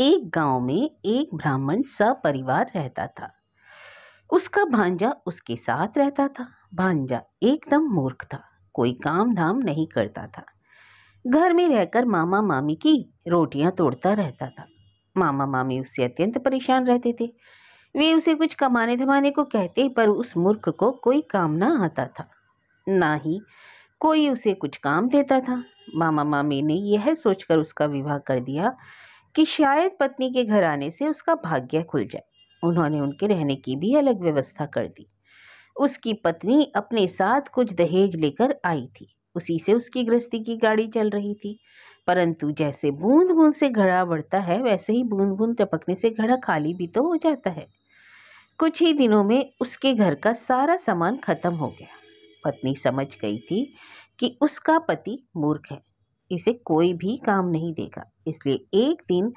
एक गांव में एक ब्राह्मण सपरिवार रहता था उसका भांजा उसके साथ रहता था भांजा एकदम मूर्ख था कोई काम धाम नहीं करता था घर में रहकर मामा मामी की रोटियां तोड़ता रहता था मामा मामी उससे अत्यंत परेशान रहते थे वे उसे कुछ कमाने धमाने को कहते पर उस मूर्ख को कोई काम ना आता था ना ही कोई उसे कुछ काम देता था मामा मामी ने यह सोचकर उसका विवाह कर दिया कि शायद पत्नी के घर आने से उसका भाग्य खुल जाए उन्होंने उनके रहने की भी अलग व्यवस्था कर दी उसकी पत्नी अपने साथ कुछ दहेज लेकर आई थी उसी से उसकी गृहस्थी की गाड़ी चल रही थी परंतु जैसे बूंद बूंद से घड़ा बढ़ता है वैसे ही बूंद बूंद टपकने से घड़ा खाली भी तो हो जाता है कुछ ही दिनों में उसके घर का सारा सामान खत्म हो गया पत्नी समझ गई थी कि उसका पति मूर्ख है इसे कोई भी काम नहीं देगा इसलिए एक दिन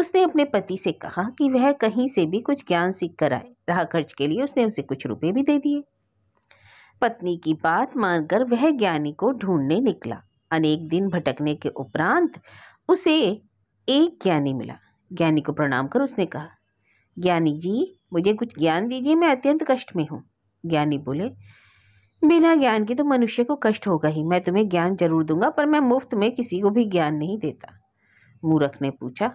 उसने अपने पति से कहा कि वह कहीं से भी कुछ ज्ञान सीख कर आए रहा खर्च के लिए उसने उसे कुछ रुपए भी दे दिए पत्नी की बात मानकर वह ज्ञानी को ढूंढने निकला अनेक दिन भटकने के उपरांत उसे एक ज्ञानी मिला ज्ञानी को प्रणाम कर उसने कहा ज्ञानी जी मुझे कुछ ज्ञान दीजिए मैं अत्यंत कष्ट में हूँ ज्ञानी बोले बिना ज्ञान के तो मनुष्य को कष्ट होगा ही मैं तुम्हें ज्ञान जरूर दूंगा पर मैं मुफ्त में किसी को भी ज्ञान नहीं देता मूरख ने पूछा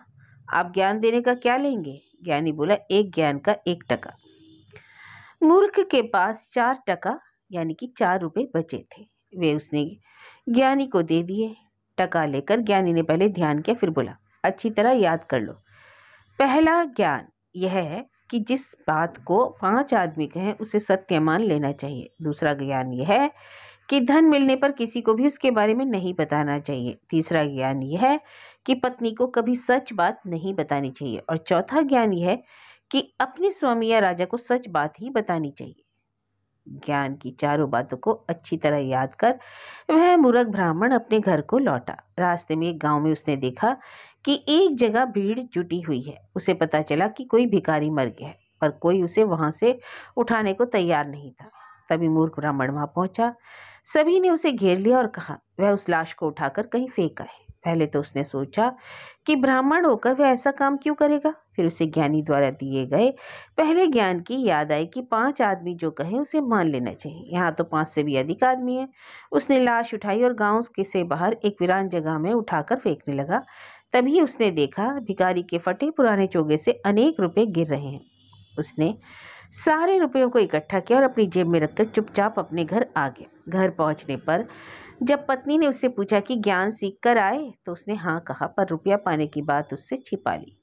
आप ज्ञान देने का क्या लेंगे ज्ञानी बोला एक ज्ञान का एक टका मूर्ख के पास चार टका यानी कि चार रुपए बचे थे वे उसने ज्ञानी को दे दिए टका लेकर ज्ञानी ने पहले ध्यान किया फिर बोला अच्छी तरह याद कर लो पहला ज्ञान यह है कि जिस बात को पांच आदमी कहें उसे सत्य मान लेना चाहिए दूसरा ज्ञान यह है कि धन मिलने पर किसी को भी उसके बारे में नहीं बताना चाहिए तीसरा ज्ञान यह है कि पत्नी को कभी सच बात नहीं बतानी चाहिए और चौथा ज्ञान यह है कि अपने स्वामी या राजा को सच बात ही बतानी चाहिए ज्ञान की चारों बातों को अच्छी तरह याद कर वह मूर्ख ब्राह्मण अपने घर को लौटा रास्ते में एक गांव में उसने देखा कि एक जगह भीड़ जुटी हुई है उसे पता चला कि कोई भिखारी मर गया है पर कोई उसे वहां से उठाने को तैयार नहीं था तभी मूर्ख ब्राह्मण वहां पहुंचा सभी ने उसे घेर लिया और कहा वह उस लाश को उठाकर कहीं फेंक आए पहले तो उसने सोचा कि ब्राह्मण होकर वह ऐसा काम क्यों करेगा फिर उसे ज्ञानी द्वारा दिए गए पहले ज्ञान की याद आई कि पांच आदमी जो कहें उसे मान लेना चाहिए यहाँ तो पांच से भी अधिक आदमी हैं उसने लाश उठाई और गांव के से बाहर एक वीरान जगह में उठाकर फेंकने लगा तभी उसने देखा भिकारी के फटे पुराने चोगे से अनेक रुपये गिर रहे हैं उसने सारे रुपयों को इकट्ठा किया और अपनी जेब में रखकर चुपचाप अपने घर आ गया घर पहुंचने पर जब पत्नी ने उससे पूछा कि ज्ञान सीख कर आए तो उसने हाँ कहा पर रुपया पाने की बात उससे छिपा ली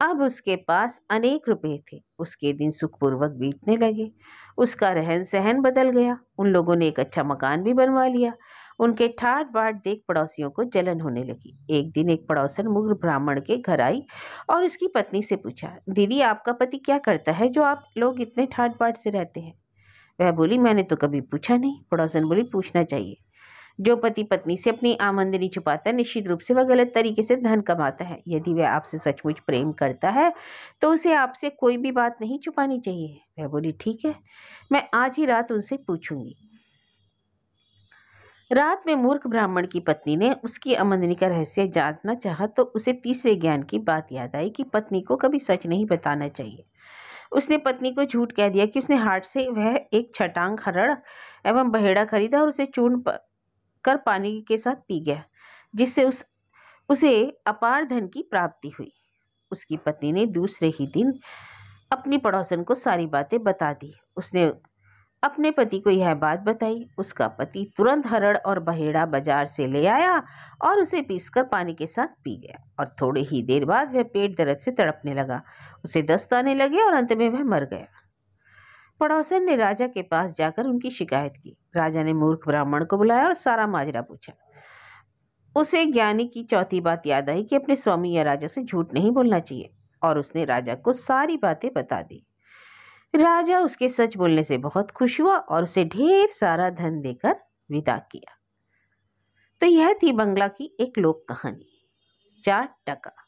अब उसके पास अनेक रुपये थे उसके दिन सुखपूर्वक बीतने लगे उसका रहन सहन बदल गया उन लोगों ने एक अच्छा मकान भी बनवा लिया उनके ठाट बाट देख पड़ोसियों को जलन होने लगी एक दिन एक पड़ोसन मुग्र ब्राह्मण के घर आई और उसकी पत्नी से पूछा दीदी आपका पति क्या करता है जो आप लोग इतने ठाट बाट से रहते हैं वह बोली मैंने तो कभी पूछा नहीं पड़ोसन बोली पूछना चाहिए जो पति पत्नी से अपनी आमंदनी छुपाता है निश्चित रूप से वह गलत तरीके से धन कमाता है यदि वह आपसे सचमुच प्रेम करता है तो उसे आपसे कोई भी बात नहीं छुपानी चाहिए वह बोली ठीक है मैं आज ही रात उनसे पूछूंगी रात में मूर्ख ब्राह्मण की पत्नी ने उसकी आमंदनी का रहस्य जानना चाहा तो उसे तीसरे ज्ञान की बात याद आई कि पत्नी को कभी सच नहीं बताना चाहिए उसने पत्नी को झूठ कह दिया कि उसने हाट से वह एक छटांग हरड़ एवं बहेड़ा खरीदा और उसे चूर्ण कर पानी के साथ पी गया जिससे उस उसे अपार धन की प्राप्ति हुई उसकी पत्नी ने दूसरे ही दिन अपनी पड़ोसन को सारी बातें बता दी उसने अपने पति को यह बात बताई उसका पति तुरंत हरड़ और बहेड़ा बाजार से ले आया और उसे पीसकर पानी के साथ पी गया और थोड़ी ही देर बाद वह पेट दर्द से तड़पने लगा उसे दस्त आने लगे और अंत में वह मर गया पड़ोसन ने राजा के पास जाकर उनकी शिकायत की राजा ने मूर्ख ब्राह्मण को बुलाया और सारा माजरा पूछा उसे ज्ञानी की चौथी बात याद आई कि अपने स्वामी या राजा से झूठ नहीं बोलना चाहिए और उसने राजा को सारी बातें बता दी राजा उसके सच बोलने से बहुत खुश हुआ और उसे ढेर सारा धन देकर विदा किया तो यह थी बंगला की एक लोक कहानी चार टका